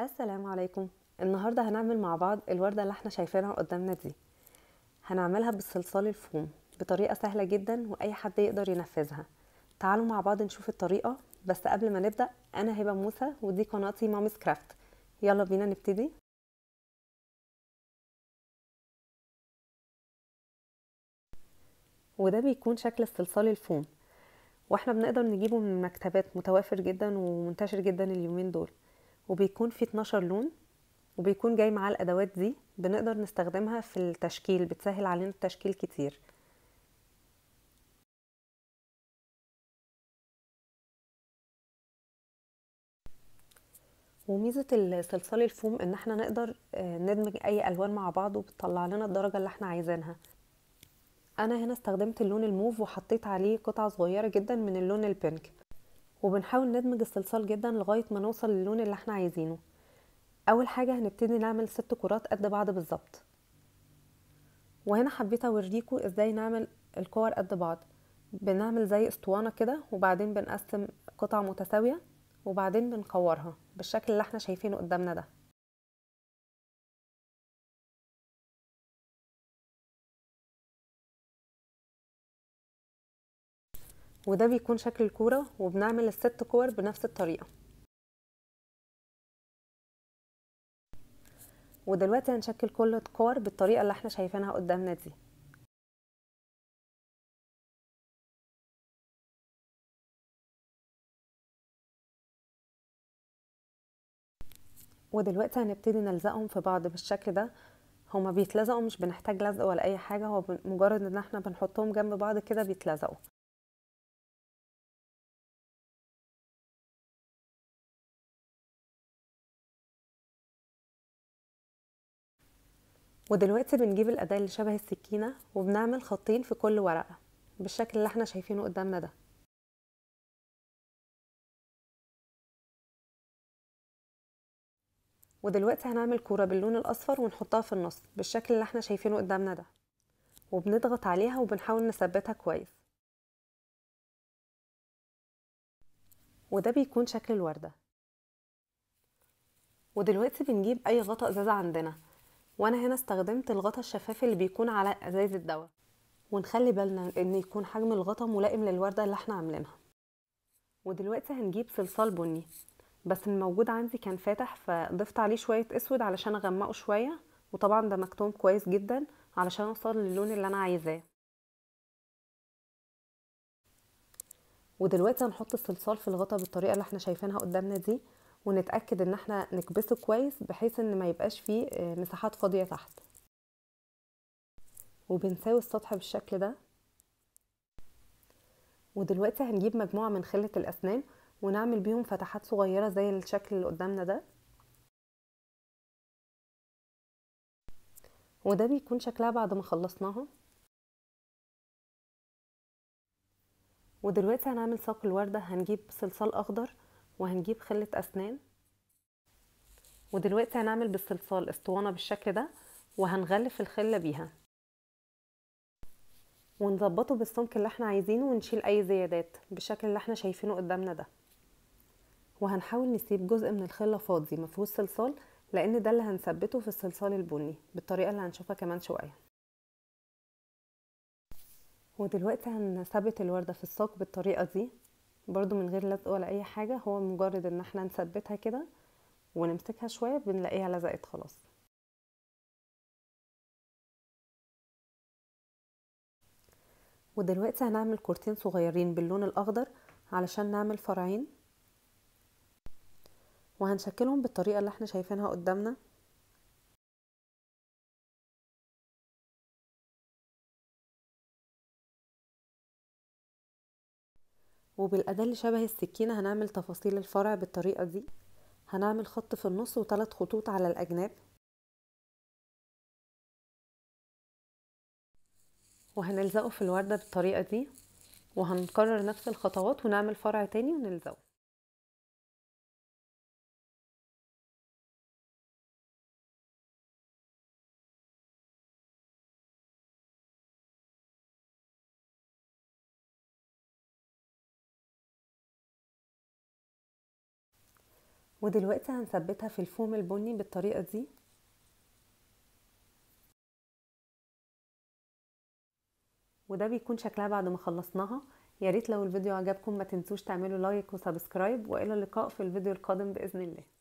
السلام عليكم النهارده هنعمل مع بعض الورده اللي احنا شايفينها قدامنا دي هنعملها بالصلصال الفوم بطريقه سهله جدا واي حد يقدر ينفذها تعالوا مع بعض نشوف الطريقه بس قبل ما نبدا انا هبه موسى ودي قناتي ماميز كرافت يلا بينا نبتدي وده بيكون شكل الصلصال الفوم واحنا بنقدر نجيبه من مكتبات متوافر جدا ومنتشر جدا اليومين دول وبيكون في 12 لون وبيكون جاي معاه الادوات دي بنقدر نستخدمها في التشكيل بتسهل علينا التشكيل كتير وميزة الصلصال الفوم ان احنا نقدر آه، ندمج اي الوان مع بعض وبتطلع لنا الدرجة اللي احنا عايزينها انا هنا استخدمت اللون الموف وحطيت عليه قطعة صغيرة جدا من اللون البينك وبنحاول ندمج الصلصال جدا لغاية ما نوصل للون اللي احنا عايزينه اول حاجة هنبتدي نعمل ست كرات قد بعض بالظبط وهنا حبيت أوريكوا ازاي نعمل الكور قد بعض بنعمل زي اسطوانة كده وبعدين بنقسم قطع متساوية وبعدين بنكورها بالشكل اللي احنا شايفينه قدامنا ده وده بيكون شكل الكورة وبنعمل الست كور بنفس الطريقة ودلوقتي هنشكل كل الكور بالطريقة اللي احنا شايفينها قدامنا دي ودلوقتي هنبتدي نلزقهم في بعض بالشكل ده هما بيتلزقوا مش بنحتاج لزق ولا اي حاجة هو مجرد ان احنا بنحطهم جنب بعض كده بيتلزقوا ودلوقتي بنجيب الأداة اللي شبه السكينة وبنعمل خطين في كل ورقة بالشكل اللي احنا شايفينه قدامنا ده ودلوقتي هنعمل كورة باللون الأصفر ونحطها في النص بالشكل اللي احنا شايفينه قدامنا ده وبنضغط عليها وبنحاول نثبتها كويس وده بيكون شكل الوردة ودلوقتي بنجيب أي غطاء إزازة عندنا وانا هنا استخدمت الغطا الشفاف اللي بيكون على ازاز الدواء ونخلي بالنا ان يكون حجم الغطا ملائم للورده اللي احنا عاملينها ودلوقتي هنجيب صلصال بني بس الموجود عندي كان فاتح فضفت عليه شويه اسود علشان اغمقه شويه وطبعا ده مكتوم كويس جدا علشان اوصل للون اللي انا عايزاه ودلوقتي هنحط الصلصال في الغطا بالطريقه اللي احنا شايفينها قدامنا دي ونتاكد ان احنا نكبسه كويس بحيث ان ما يبقاش فيه آه، مساحات فاضيه تحت وبنساوي السطح بالشكل ده ودلوقتي هنجيب مجموعه من خله الاسنان ونعمل بيهم فتحات صغيره زي الشكل اللي قدامنا ده وده بيكون شكلها بعد ما خلصناها ودلوقتي هنعمل ساق الوردة هنجيب صلصال أخضر وهنجيب خلة أسنان ودلوقتي هنعمل بالصلصال اسطوانة بالشكل ده وهنغلف الخلة بيها ونظبطه بالسمك اللي احنا عايزينه ونشيل اي زيادات بالشكل اللي احنا شايفينه قدامنا ده وهنحاول نسيب جزء من الخلة فاضي مفهوش صلصال لان ده اللي هنثبته في الصلصال البني بالطريقة اللي هنشوفها كمان شوية ودلوقتي هنثبت الوردة في الساق بالطريقة دي برضو من غير لزق ولا اي حاجة هو مجرد ان احنا نثبتها كده ونمسكها شوية بنلاقيها لزقت خلاص ودلوقتي هنعمل كورتين صغيرين باللون الاخضر علشان نعمل فرعين وهنشكلهم بالطريقة اللي احنا شايفينها قدامنا وبالأداة اللي شبه السكينة هنعمل تفاصيل الفرع بالطريقة دي هنعمل خط في النص وثلاث خطوط على الأجناب وهنلزقه في الوردة بالطريقة دي وهنكرر نفس الخطوات ونعمل فرع تاني ونلزقه ودلوقتي هنثبتها في الفوم البني بالطريقة دي وده بيكون شكلها بعد ما خلصناها ياريت لو الفيديو عجبكم ما تنسوش تعملوا لايك وسبسكرايب والى اللقاء في الفيديو القادم باذن الله